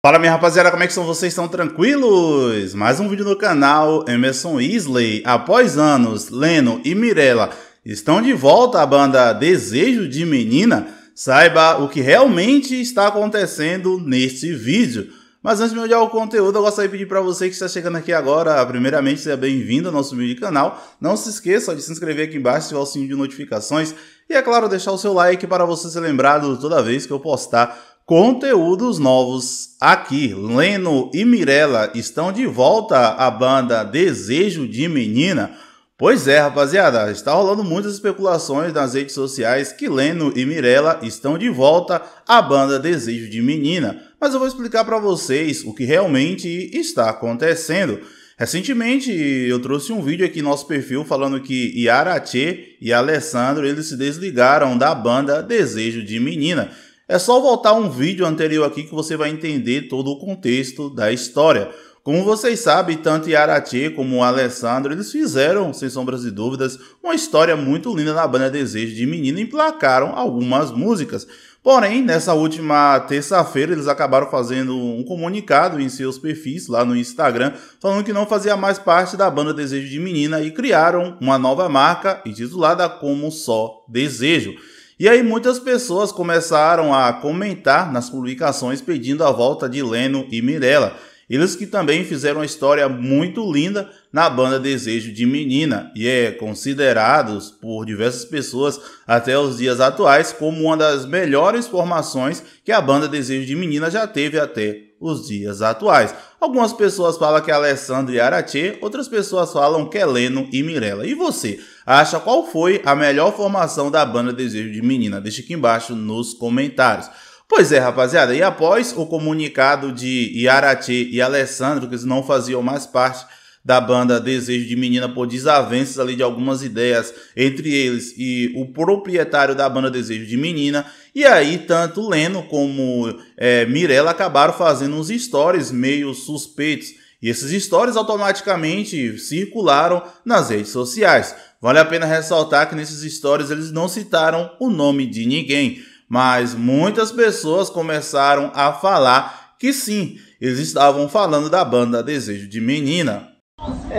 Fala minha rapaziada, como é que são vocês? Estão tranquilos? Mais um vídeo no canal Emerson Isley. Após anos, Leno e Mirella estão de volta à banda Desejo de Menina. Saiba o que realmente está acontecendo neste vídeo. Mas antes de olhar o conteúdo, eu gostaria de pedir para você que está chegando aqui agora, primeiramente, seja bem-vindo ao nosso vídeo de canal. Não se esqueça de se inscrever aqui embaixo, ativar o sininho de notificações e, é claro, deixar o seu like para você ser lembrado toda vez que eu postar Conteúdos novos aqui. Leno e Mirella estão de volta à banda Desejo de Menina. Pois é, rapaziada, está rolando muitas especulações nas redes sociais que Leno e Mirella estão de volta à banda Desejo de Menina, mas eu vou explicar para vocês o que realmente está acontecendo. Recentemente eu trouxe um vídeo aqui no nosso perfil falando que Yara Tchê e Alessandro eles se desligaram da banda Desejo de Menina. É só voltar um vídeo anterior aqui que você vai entender todo o contexto da história. Como vocês sabem, tanto Yarati como Alessandro, eles fizeram, sem sombras de dúvidas, uma história muito linda na banda Desejo de Menino e placaram algumas músicas. Porém, nessa última terça-feira, eles acabaram fazendo um comunicado em seus perfis lá no Instagram, falando que não fazia mais parte da banda Desejo de Menina e criaram uma nova marca intitulada como Só Desejo. E aí muitas pessoas começaram a comentar nas publicações pedindo a volta de Leno e Mirella. Eles que também fizeram uma história muito linda na banda Desejo de Menina e é considerados por diversas pessoas até os dias atuais como uma das melhores formações que a banda Desejo de Menina já teve até os dias atuais. Algumas pessoas falam que é Alessandro e Aratê, outras pessoas falam que é Leno e Mirella. E você, acha qual foi a melhor formação da banda Desejo de Menina? Deixa aqui embaixo nos comentários. Pois é, rapaziada, e após o comunicado de Iarati e Alessandro, que eles não faziam mais parte da banda Desejo de Menina por desavenças ali de algumas ideias entre eles e o proprietário da banda Desejo de Menina. E aí, tanto Leno como é, Mirella acabaram fazendo uns stories meio suspeitos. E esses stories automaticamente circularam nas redes sociais. Vale a pena ressaltar que nesses stories eles não citaram o nome de ninguém, mas muitas pessoas começaram a falar que sim, eles estavam falando da banda Desejo de Menina.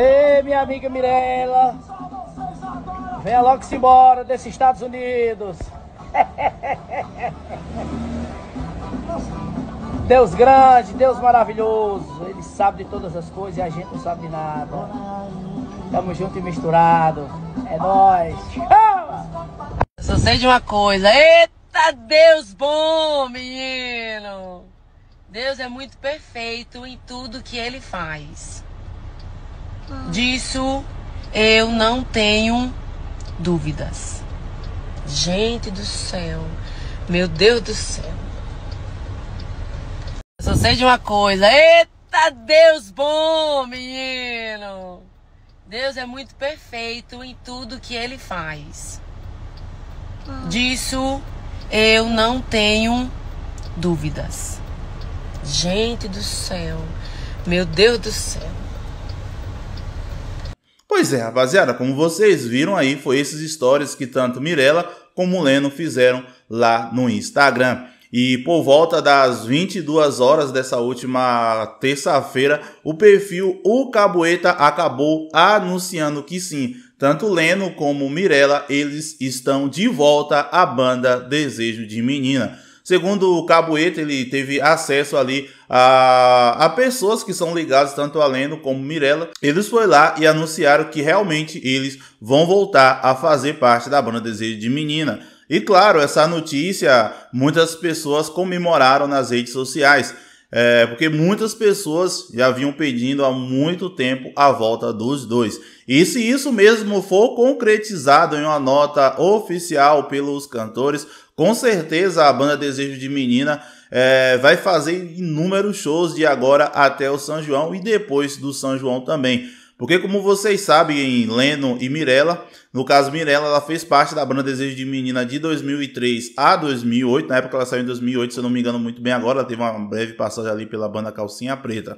Ei, minha amiga Mirella. Venha logo se embora desses Estados Unidos. Deus grande, Deus maravilhoso. Ele sabe de todas as coisas e a gente não sabe de nada. Tamo junto e misturado. É nóis. Só sei de uma coisa. Eita Deus bom, menino. Deus é muito perfeito em tudo que ele faz. Disso eu não tenho dúvidas. Gente do céu, meu Deus do céu. Eu só sei de uma coisa. Eita Deus bom, menino! Deus é muito perfeito em tudo que ele faz. Disso eu não tenho dúvidas. Gente do céu, meu Deus do céu. Pois é, rapaziada, como vocês viram aí, foi essas histórias que tanto Mirella como Leno fizeram lá no Instagram. E por volta das 22 horas dessa última terça-feira, o perfil O Caboeta acabou anunciando que sim, tanto Leno como Mirella, eles estão de volta à banda Desejo de Menina. Segundo o Cabueta, ele teve acesso ali a, a pessoas que são ligadas tanto a Leno como Mirella. Eles foi lá e anunciaram que realmente eles vão voltar a fazer parte da banda Desejo de Menina. E claro, essa notícia muitas pessoas comemoraram nas redes sociais. É, porque muitas pessoas já vinham pedindo há muito tempo a volta dos dois. E se isso mesmo for concretizado em uma nota oficial pelos cantores, com certeza a banda Desejo de Menina é, vai fazer inúmeros shows de agora até o São João e depois do São João também. Porque como vocês sabem, em Leno e Mirella, no caso Mirella, ela fez parte da banda Desejo de Menina de 2003 a 2008, na época ela saiu em 2008, se eu não me engano muito bem agora, ela teve uma breve passagem ali pela banda Calcinha Preta.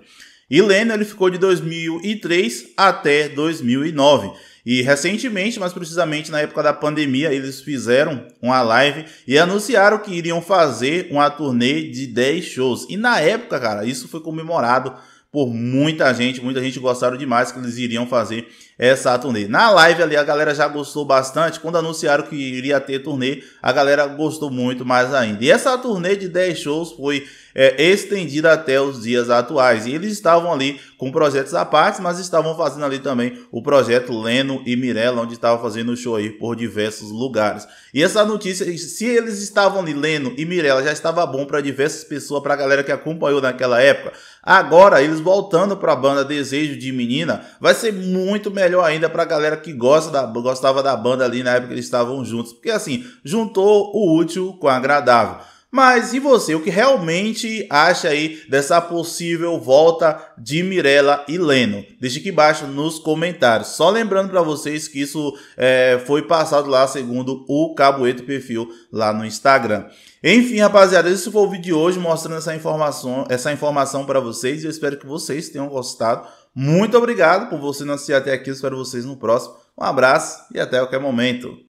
E Leno, ele ficou de 2003 até 2009. E recentemente, mais precisamente na época da pandemia, eles fizeram uma live e anunciaram que iriam fazer uma turnê de 10 shows. E na época, cara, isso foi comemorado por muita gente, muita gente gostaram demais que eles iriam fazer essa turnê. Na live ali a galera já gostou bastante, quando anunciaram que iria ter turnê, a galera gostou muito mais ainda. E essa turnê de 10 shows foi é, estendida até os dias atuais. E eles estavam ali com projetos à parte, mas estavam fazendo ali também o projeto Leno e Mirella, onde estava fazendo show aí por diversos lugares. E essa notícia, se eles estavam ali, Leno e Mirella, já estava bom para diversas pessoas, para a galera que acompanhou naquela época. Agora eles voltando para a banda Desejo de Menina, vai ser muito melhor ainda para a galera que gosta da, gostava da banda ali na época que eles estavam juntos. Porque assim, juntou o útil com o agradável. Mas e você, o que realmente acha aí dessa possível volta de Mirella e Leno? Deixe aqui embaixo nos comentários. Só lembrando para vocês que isso é, foi passado lá segundo o Caboeto Perfil lá no Instagram. Enfim, rapaziada, esse foi o vídeo de hoje mostrando essa informação, essa informação para vocês. Eu espero que vocês tenham gostado. Muito obrigado por você não assistir até aqui. Eu espero vocês no próximo. Um abraço e até qualquer momento.